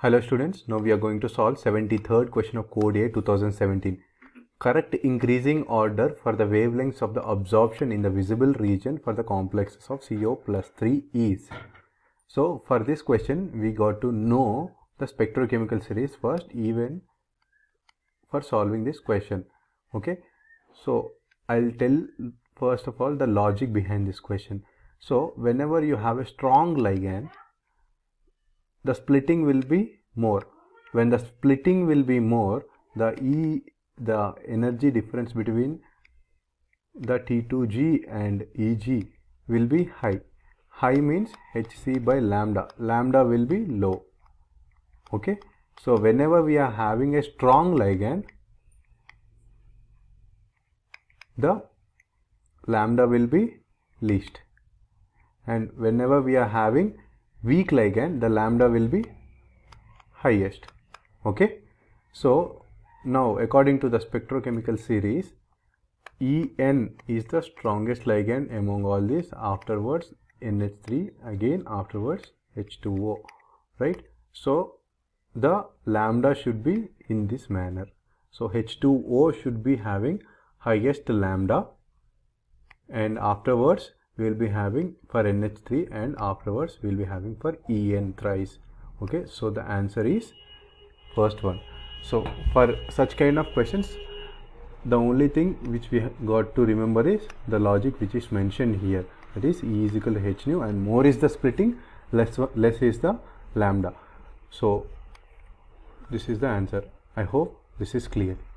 Hello students, now we are going to solve 73rd question of code A 2017. Correct increasing order for the wavelengths of the absorption in the visible region for the complexes of CO plus 3 is. So for this question we got to know the spectrochemical series first even for solving this question. Okay, so I'll tell first of all the logic behind this question. So whenever you have a strong ligand the splitting will be more. When the splitting will be more, the E, the energy difference between the T2G and EG will be high. High means Hc by lambda. Lambda will be low. Okay. So, whenever we are having a strong ligand, the lambda will be least. And whenever we are having weak ligand the lambda will be highest okay so now according to the spectrochemical series en is the strongest ligand among all these afterwards nh3 again afterwards h2o right so the lambda should be in this manner so h2o should be having highest lambda and afterwards we will be having for NH3 and afterwards we will be having for EN thrice okay so the answer is first one so for such kind of questions the only thing which we got to remember is the logic which is mentioned here that is E is equal to h nu and more is the splitting less less is the lambda so this is the answer I hope this is clear